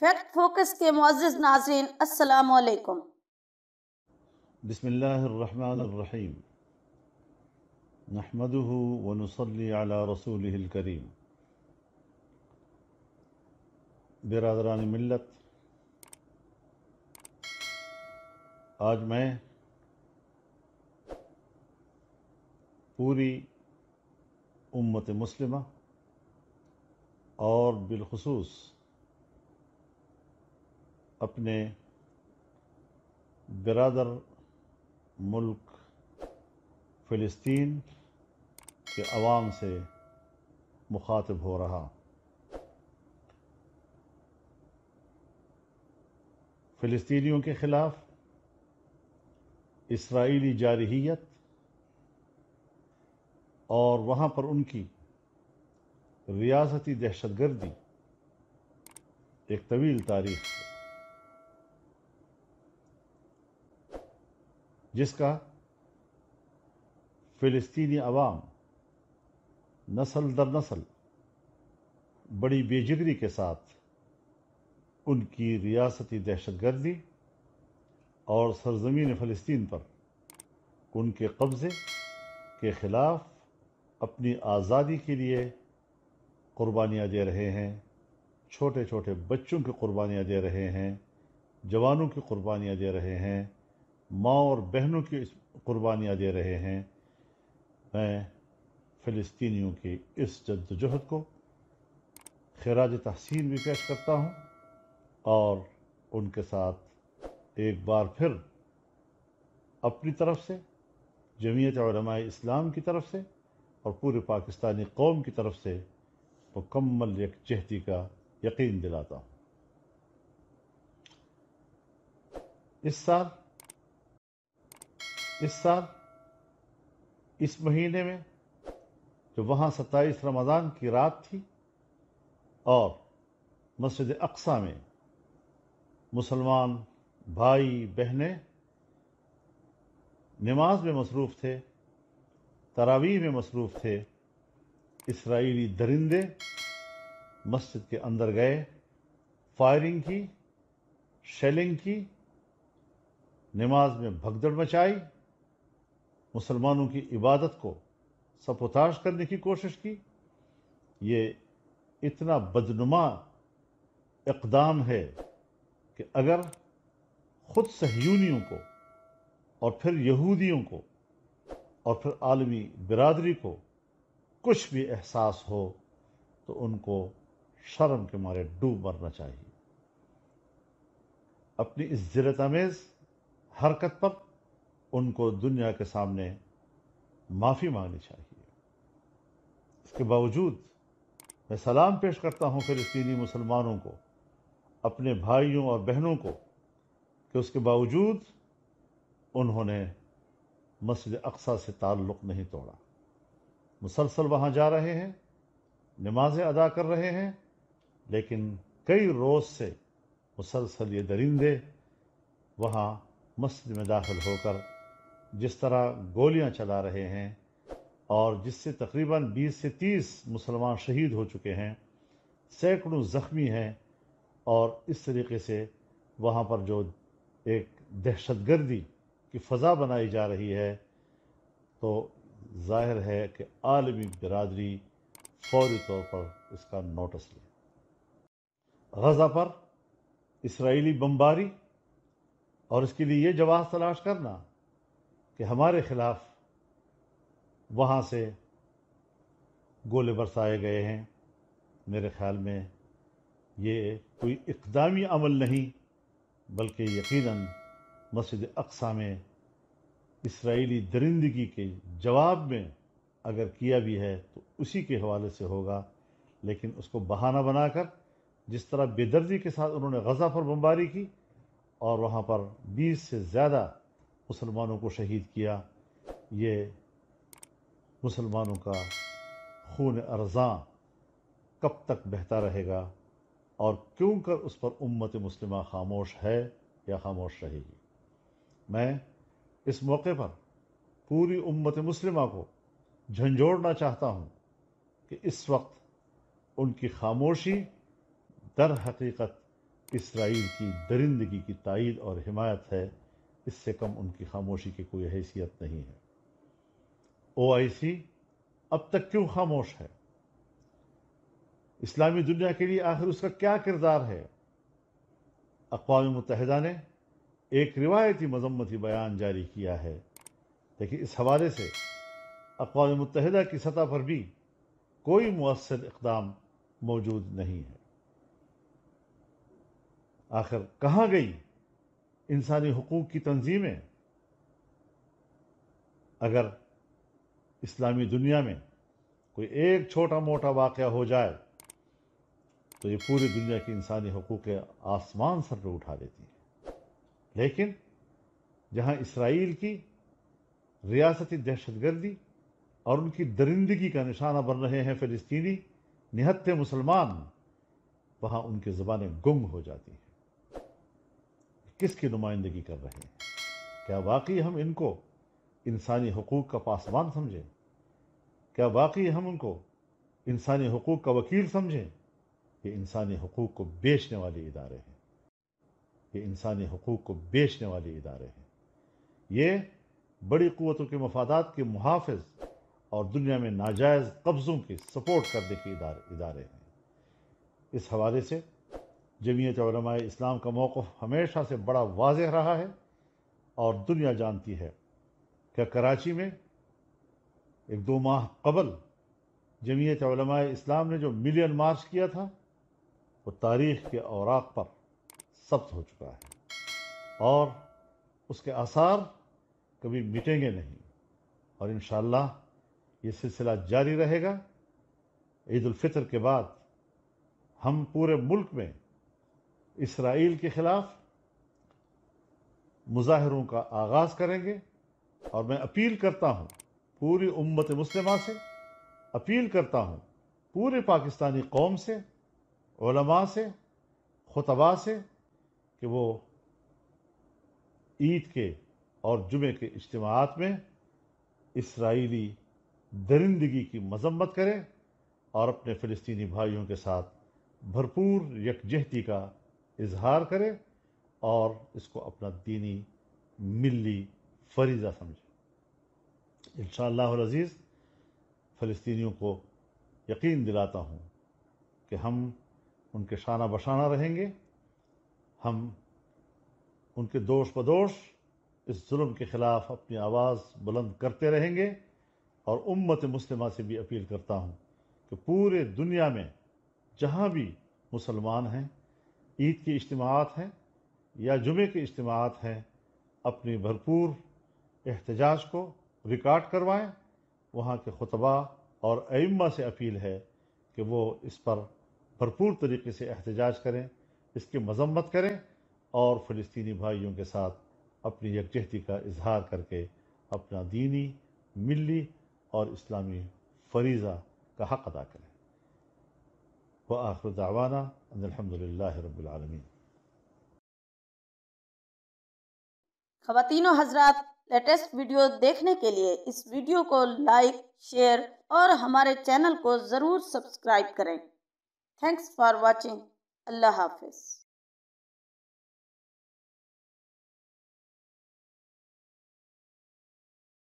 fact focus के Moz नाजरीन असलकुम बसमीम नहमद रसूल करीम बिरदरान मिलत आज मैं पूरी उम्मत मुस्लिमा और बिलखसूस अपने बिरादर मुल्क फ़लस्तीन के अवाम से मुखातब हो रहा फ़लस्तीनीों के ख़िलाफ़ इसराइली जारहीत और वहाँ पर उनकी रियासती दहशतगर्दी एक तवील तारीख जिसका फ़िलिस्तीनी आवाम नस्ल दर नस्ल बड़ी बेजिगरी के साथ उनकी रियासती दहशत गर्दी और सरजमीन फ़लस्तीन पर उनके कब्ज़े के ख़िलाफ़ अपनी आज़ादी के लिए कुर्बानियाँ दे रहे हैं छोटे छोटे बच्चों की कुर्बानियाँ दे रहे हैं जवानों की कुर्बानियाँ दे रहे हैं माँ और बहनों की कुर्बानियाँ दे रहे हैं मैं फ़लस्तनीों की इस जद्दोजहद को खराज तहसीन भी पेश करता हूँ और उनके साथ एक बार फिर अपनी तरफ से जमीयत इस्लाम की तरफ से और पूरे पाकिस्तानी कौम की तरफ से मुकम्मल यकजहती का यकीन दिलाता हूँ इस साल इस साल इस महीने में जो वहाँ सत्ताईस रमज़ान की रात थी और मस्जिद अक्सा में मुसलमान भाई बहनें नमाज में मसरूफ़ थे तरावी में मसरूफ़ थे इसराइली दरिंदे मस्जिद के अंदर गए फायरिंग की शेलिंग की नमाज में भगदड़ मचाई मुसलमानों की इबादत को सपोताश करने की कोशिश की ये इतना बदनुमा इकदाम है कि अगर ख़ुद सहयूनियों को और फिर यहूदियों को और फिर आलमी बिरादरी को कुछ भी एहसास हो तो उनको शर्म के मारे डूब मरना चाहिए अपनी इस आमेज़ हरकत पर उनको दुनिया के सामने माफ़ी मांगनी चाहिए इसके बावजूद मैं सलाम पेश करता हूँ फ़िलिस्तीनी मुसलमानों को अपने भाइयों और बहनों को कि उसके बावजूद उन्होंने मस्जिद अक्सा से ताल्लुक़ नहीं तोड़ा मुसलसल वहाँ जा रहे हैं नमाज़ें अदा कर रहे हैं लेकिन कई रोज़ से मुसलसल ये दरिंदे वहाँ मस्जिद में दाखिल होकर जिस तरह गोलियां चला रहे हैं और जिससे तकरीबन 20 से 30 मुसलमान शहीद हो चुके हैं सैकड़ों ज़ख्मी हैं और इस तरीके से वहाँ पर जो एक दहशतगर्दी की फ़ज़ा बनाई जा रही है तो ज़ाहिर है कि आलमी बरदरी फौरी तौर पर इसका नोटिस लें गज़ा पर इसराइली बमबारी और इसके लिए ये जवाब तलाश करना कि हमारे खिलाफ वहाँ से गोले बरसाए गए हैं मेरे ख्याल में ये कोई इकदामी अमल नहीं बल्कि यकीनन मस्जिद अक्सा में इसराइली दरिंदगी के जवाब में अगर किया भी है तो उसी के हवाले से होगा लेकिन उसको बहाना बनाकर जिस तरह बेदर्दी के साथ उन्होंने गज़ा पर बमबारी की और वहाँ पर बीस से ज़्यादा मुसलमानों को शहीद किया ये मुसलमानों का खून अर्जा कब तक बहता रहेगा और क्यों कर उस पर उम्मत मुस्लिम खामोश है या खामोश रहेगी मैं इस मौके पर पूरी उम्मत मुस्लिम को झंझोड़ना चाहता हूँ कि इस वक्त उनकी खामोशी दर हकीकत इसराइल की दरिंदगी की तइद और हिमायत है इससे कम उनकी खामोशी की कोई हैसियत नहीं है ओ सी अब तक क्यों खामोश है इस्लामी दुनिया के लिए आखिर उसका क्या किरदार है अकवा मुतहदा ने एक रिवायती मजम्मती बयान जारी किया है लेकिन इस हवाले से अकवा मुतहदा की सतह पर भी कोई मؤसर इकदाम मौजूद नहीं है आखिर कहाँ गई इंसानी हकूक़ की तंजीमें अगर इस्लामी दुनिया में कोई एक छोटा मोटा वाक़ हो जाए तो ये पूरी दुनिया की इंसानी हकूक़ आसमान सर पर उठा देती है लेकिन जहाँ इसराइल की रियासती दहशतगर्दी और उनकी दरिंदगी का निशाना बन रहे हैं फ़लस्तनी निहत्थे मुसलमान वहाँ उनकी ज़बानें गुम हो जाती हैं किसकी नुमाइंदगी कर रहे हैं क्या वाकई हम इनको इंसानी हकूक़ का पासवान समझें क्या वाकई हम उनको इंसानी हकूक़ का वकील समझें ये इंसानी हकूक़ को बेचने वाले इदारे हैं ये इंसानी हकूक़ को बेचने वाले इदारे हैं ये बड़ी क़वतों के मफादात के मुहाफ़ और दुनिया में नाजायज़ कब्ज़ों की सपोर्ट करने के इदारे इदारे हैं इस हवाले से जमीयत इस्लाम का मौक़ हमेशा से बड़ा वाज रहा है और दुनिया जानती है कि कराची में एक दो माह कबल जमीयत इस्लाम ने जो मिलियन मार्च किया था वो तारीख़ के औराक पर सब्त हो चुका है और उसके आसार कभी मिटेंगे नहीं और इन ये सिलसिला जारी रहेगा ईद के बाद हम पूरे मुल्क में इसराइल के खिलाफ मुजाहरों का आगाज़ करेंगे और मैं अपील करता हूँ पूरी उम्मत मुस्लिम से अपील करता हूँ पूरे पाकिस्तानी कौम से ओलमा से खुतबा से कि वो ईद के और जुमे के इज्तमात में इसराइली दरिंदगी की मजम्मत करें और अपने फ़लस्तनी भाइयों के साथ भरपूर यकजहती का इजहार करें और इसको अपना दीनी मिली फरीज़ा समझे इन शज़ीज़ फ़लस्तियों को यकीन दिलाता हूँ कि हम उनके शाना बशाना रहेंगे हम उनके दोष बदोश इस जुल्म के ख़िलाफ़ अपनी आवाज़ बुलंद करते रहेंगे और उम्मत मुस्लिमा से भी अपील करता हूँ कि पूरे दुनिया में जहाँ भी मुसलमान हैं ईद के इज्तमात हैं या जुमे के इज्तमात हैं अपनी भरपूर एहतजाज को रिकॉर्ड करवाएं वहाँ के खुतबा और अइम्मा से अपील है कि वो इस पर भरपूर तरीके से एहतजाज करें इसकी मजम्मत करें और फ़लस्तनी भाइयों के साथ अपनी यकजहती का इजहार करके अपना दीनी मिली और इस्लामी फरीज़ा का हक अदा करें व आखिर दावाना अलहमदिल्ला रबालमीन ख़वान हजरात लेटेस्ट वीडियो देखने के लिए इस वीडियो को लाइक शेयर और हमारे चैनल को ज़रूर सब्सक्राइब करें थैंक्स फॉर वॉचिंग अल्लाह हाफिज़